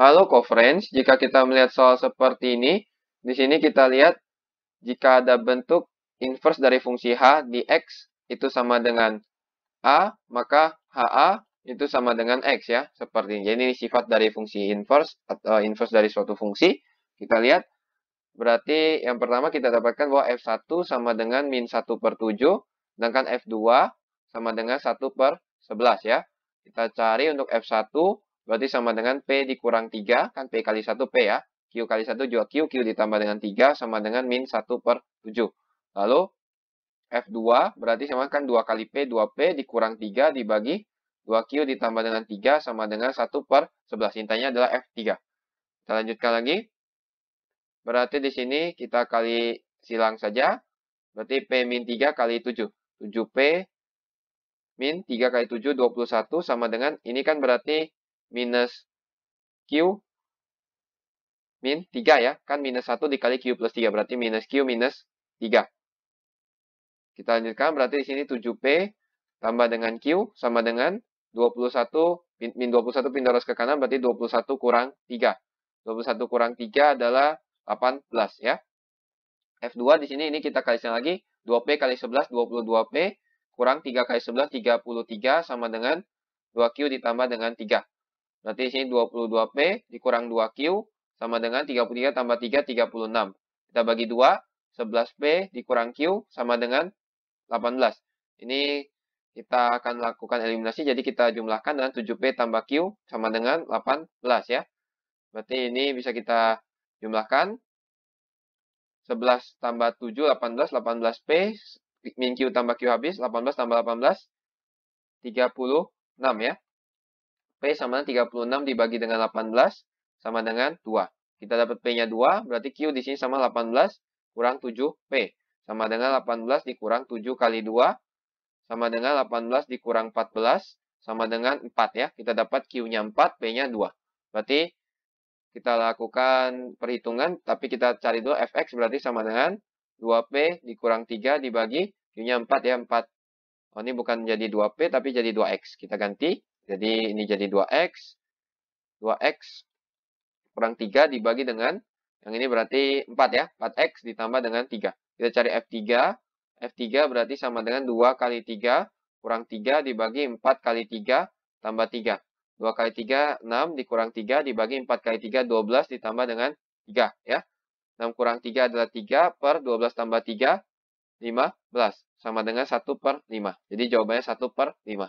Halo coverage, jika kita melihat soal seperti ini, di sini kita lihat jika ada bentuk inverse dari fungsi H di X itu sama dengan A, maka HA itu sama dengan X ya, seperti ini. Jadi ini sifat dari fungsi inverse atau eh, inverse dari suatu fungsi. Kita lihat, berarti yang pertama kita dapatkan bahwa F1 sama dengan min 1 per 7, sedangkan F2 sama dengan 1 per 11 ya. Kita cari untuk F1 Berarti sama dengan P dikurang 3, kan P kali 1 P ya. Q kali 1 juga Q, Q ditambah dengan 3 sama dengan min 1 per 7. Lalu F2 berarti sama kan 2 kali P, 2P dikurang 3 dibagi 2Q ditambah dengan 3 sama dengan 1 per 11. Intinya adalah F3. Kita lanjutkan lagi. Berarti di sini kita kali silang saja. Berarti P min 3 kali 7. 7P min 3 kali 7, 21 sama dengan, ini kan berarti minus Q min 3 ya. Kan minus 1 dikali Q plus 3. Berarti minus Q minus 3. Kita lanjutkan. Berarti di sini 7P tambah dengan Q sama dengan 21. Min 21 pindah ke kanan. Berarti 21 kurang 3. 21 kurang 3 adalah 18 ya. F2 di sini ini kita kalikan lagi. 2P kali 11, 22P. Kurang 3 kali 11, 33 sama dengan 2Q ditambah dengan 3. Berarti ini sini 22P dikurang 2Q sama dengan 33 tambah 3, 36. Kita bagi 2, 11P dikurang Q sama dengan 18. Ini kita akan lakukan eliminasi, jadi kita jumlahkan dengan 7P tambah Q sama dengan 18 ya. Berarti ini bisa kita jumlahkan. 11 tambah 7, 18, 18P, min Q tambah Q habis, 18 tambah 18, 36 ya. P sama dengan 36 dibagi dengan 18 sama dengan 2. Kita dapat P-nya 2, berarti Q di sini sama 18 kurang 7P. Sama dengan 18 dikurang 7 kali 2, sama dengan 18 dikurang 14, sama dengan 4 ya. Kita dapat Q-nya 4, P-nya 2. Berarti kita lakukan perhitungan, tapi kita cari dulu fx berarti sama dengan 2P dikurang 3 dibagi Q-nya 4 ya, 4. Oh, ini bukan jadi 2P tapi jadi 2X. Kita ganti. Jadi ini jadi 2x. 2x kurang 3 dibagi dengan, yang ini berarti 4 ya. 4x ditambah dengan 3. Kita cari F3. F3 berarti sama dengan 2 kali 3 kurang 3 dibagi 4 kali 3 tambah 3. 2 kali 3, 6 dikurang 3 dibagi 4 kali 3, 12 ditambah dengan 3 ya. 6 kurang 3 adalah 3 per 12 tambah 3, 15. Sama dengan 1 per 5. Jadi jawabannya 1 per 5.